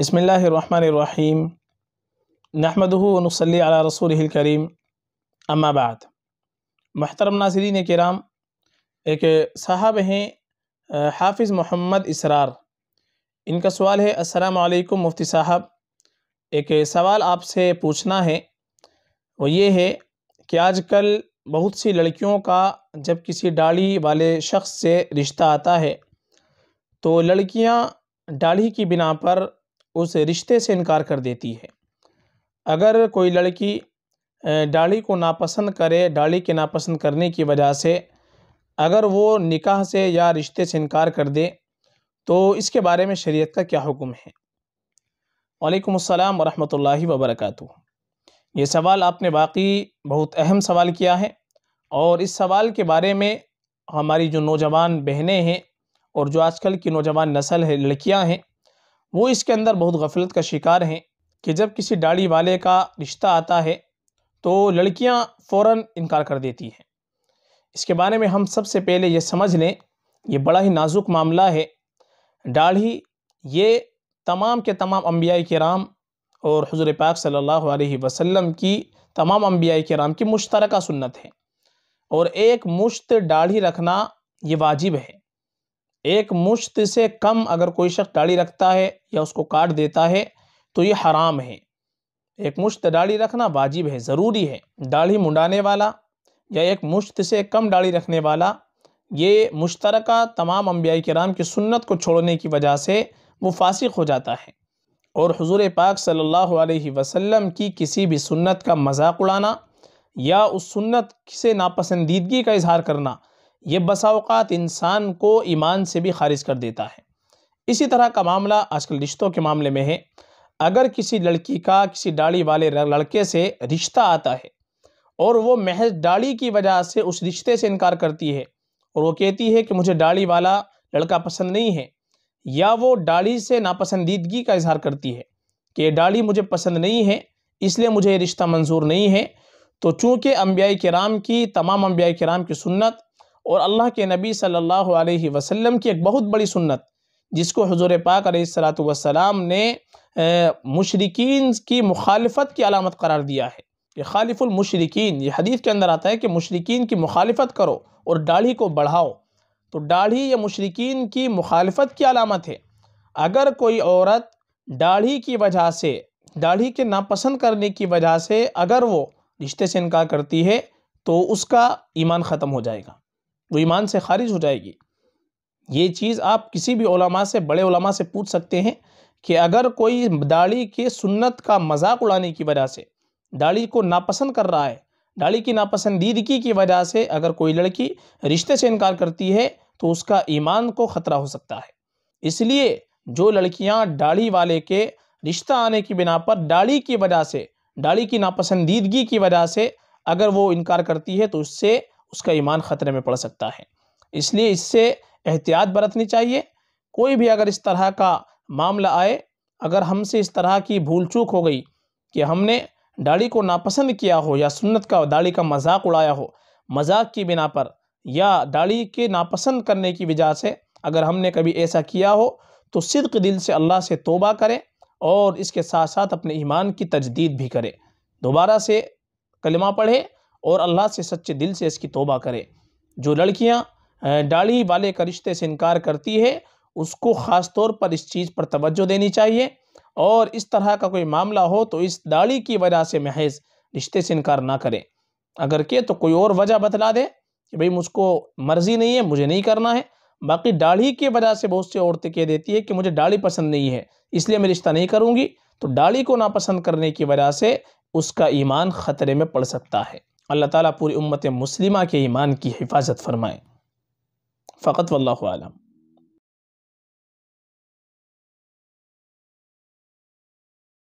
बसमीम नहमदनसली रसूल करीम अम्माबाद महतरम नासरीन कराम एक साहब हैं हाफिज़ मोहम्मद इसरार इनका सवाल है असलकम मुफ्ती साहब एक सवाल आपसे पूछना है वो ये है कि आज कल बहुत सी लड़कियों का जब किसी दाढ़ी वाले शख्स से रिश्ता आता है तो लड़कियाँ दाढ़ी की बिना पर उस रिश्ते से इनकार कर देती है अगर कोई लड़की डाली को नापसंद करे डाली के नापसंद करने की वजह से अगर वो निकाह से या रिश्ते से इनकार कर दे तो इसके बारे में शरीयत का क्या हुक्म है वालेकुम अस्सलाम वरहमतुल्लाहि वबरकू ये सवाल आपने बाकी बहुत अहम सवाल किया है और इस सवाल के बारे में हमारी जो नौजवान बहनें हैं और जो आजकल की नौजवान नस्ल है लड़कियां हैं वो इसके अंदर बहुत गफलत का शिकार हैं कि जब किसी दाढ़ी वाले का रिश्ता आता है तो लड़कियां फ़ौर इनकार कर देती हैं इसके बारे में हम सबसे पहले ये समझ लें ये बड़ा ही नाजुक मामला है दाढ़ी ये तमाम के तमाम के कराम और हजूर पाक सल्ला वसलम की तमाम के कराम की मुश्तरक सुन्नत है और एक मुश्त दाढ़ी रखना ये वाजिब है एक मुश्त से कम अगर कोई शख्स दाढ़ी रखता है या उसको काट देता है तो ये हराम है एक मुश्त दाढ़ी रखना वाजिब है ज़रूरी है दाढ़ी मुंडाने वाला या एक मुश्त से कम दाढ़ी रखने वाला ये मुश्तरक तमाम अम्बियाई कराम की सुन्नत को छोड़ने की वजह से वो फासिक हो जाता है और हजूर पाक सल्लल्लाहु अलैहि वसल्लम की किसी भी सुन्नत का मजाक उड़ाना या उस सुन्नत से नापसंदीदगी का इजहार करना ये बसाओक़ात इंसान को ईमान से भी खारिज कर देता है इसी तरह का मामला आजकल रिश्तों के मामले में है अगर किसी लड़की का किसी दाढ़ी वाले लड़के से रिश्ता आता है और वो महज दाढ़ी की वजह से उस रिश्ते से इनकार करती है और वो कहती है कि मुझे दाढ़ी वाला लड़का पसंद नहीं है या वो दाढ़ी से नापसंदीदगी का इजहार करती है कि ये दाढ़ी मुझे पसंद नहीं है इसलिए मुझे ये रिश्ता मंजूर नहीं है तो चूँकि अम्बिया कराम की तमाम अम्बिया कराम की सुन्नत और अल्लाह के नबी सल्लल्लाहु अलैहि वसल्लम की एक बहुत बड़ी सुन्नत जिसको हजूर पाक सलाम ने मशरकिन की मुखालफत की अलामत करार दिया है कि खालिफुलमशरकिन ये हदीफ़ के अंदर आता है कि मशरकिन की मुखालफत करो और दाढ़ी को बढ़ाओ तो दाढ़ी या मशरकिन की मुखालफत की अलामत है अगर कोई औरत दाढ़ी की वजह से दाढ़ी के नापसंद करने की वजह से अगर वो रिश्ते से इनकार करती है तो उसका ईमान ख़त्म हो जाएगा वो ईमान से खारिज हो जाएगी ये चीज़ आप किसी भी ओलमा से बड़े ओलमा से पूछ सकते हैं कि अगर कोई दाढ़ी के सुन्नत का मजाक उड़ाने की वजह से दाढ़ी को नापसंद कर रहा है दाढ़ी की नापसंदीदगी की वजह से अगर कोई लड़की रिश्ते से इनकार करती है तो उसका ईमान को ख़तरा हो सकता है इसलिए जो लड़कियां दाढ़ी वाले के रिश्ता आने की बिना पर दाढ़ी की वजह से दाढ़ी की नापसंदीदगी की वजह से अगर वो इनकार करती है तो उससे उसका ईमान ख़तरे में पड़ सकता है इसलिए इससे एहतियात बरतनी चाहिए कोई भी अगर इस तरह का मामला आए अगर हमसे इस तरह की भूल चूक हो गई कि हमने दाढ़ी को नापसंद किया हो या सुन्नत का दाढ़ी का मजाक उड़ाया हो मजाक की बिना पर या दाढ़ी के नापसंद करने की वजह से अगर हमने कभी ऐसा किया हो तो सिद्क दिल से अल्लाह से तोबा करें और इसके साथ साथ अपने ईमान की तजदीद भी करें दोबारा से कलमा पढ़े और अल्लाह से सच्चे दिल से इसकी तोबा करे जो लड़कियाँ डाढ़ी वाले का रिश्ते से इनकार करती है उसको ख़ास तौर पर इस चीज़ पर तवज्जो देनी चाहिए और इस तरह का कोई मामला हो तो इस दाढ़ी की वजह से महज रिश्ते से इनकार ना करें अगर के तो कोई और वजह बतला दे कि भाई मुझको मर्ज़ी नहीं है मुझे नहीं करना है बाकी दाढ़ी की वजह से बहुत सी औरतें कह देती है कि मुझे दाढ़ी पसंद नहीं है इसलिए मैं रिश्ता नहीं करूँगी तो दाढ़ी को नापसंद करने की वजह से उसका ईमान ख़तरे में पड़ सकता है अल्लाह ताला पूरी उम्मत मुस्लिमा के ईमान की हिफाजत फरमाए फ़कत वल्लम